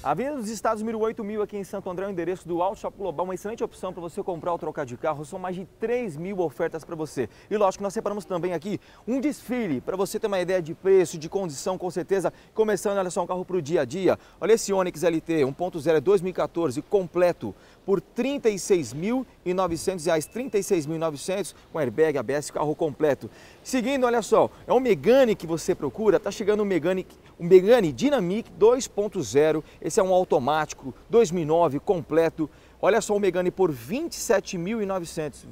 A Avenida dos Estados, número 8000, aqui em Santo André, é o endereço do Auto Shop Global, uma excelente opção para você comprar ou trocar de carro. São mais de 3 mil ofertas para você. E lógico, nós separamos também aqui um desfile para você ter uma ideia de preço, de condição, com certeza. Começando, olha só, um carro para o dia a dia. Olha esse Onix LT 1.0 2014, completo, por R$ 36.900, R$ 36.900 com airbag, ABS, carro completo. Seguindo, olha só, é um Megane que você procura, está chegando o um Megane, um Megane Dynamic 2.0, esse é um automático 2009 completo. Olha só o Megane por 27.900,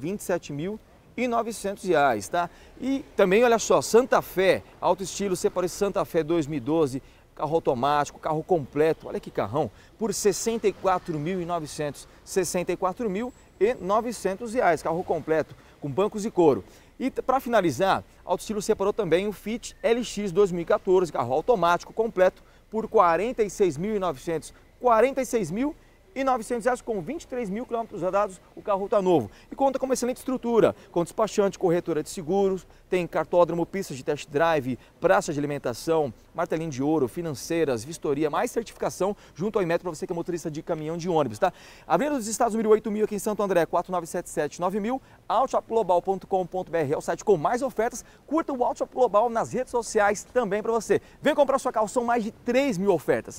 27.900 reais, tá? E também olha só, Santa Fé, alto estilo, separei Santa Fé 2012, carro automático, carro completo, olha que carrão, por 64.900, 64.900 reais, carro completo, com bancos de couro. E para finalizar, Alto Estilo separou também o Fit LX 2014, carro automático completo, por 46.900. 46.000 e 900 reais com 23 mil quilômetros rodados, o carro está novo. E conta com uma excelente estrutura, com despachante, corretora de seguros, tem cartódromo, pista de test drive, praça de alimentação, martelinho de ouro, financeiras, vistoria, mais certificação junto ao inmetro para você que é motorista de caminhão de ônibus, tá? Avenida dos Estados Unidos 8 mil aqui em Santo André, 4977-9000, outshopglobal.com.br é o site com mais ofertas. Curta o Outshop Global nas redes sociais também para você. Vem comprar sua calça, mais de 3 mil ofertas.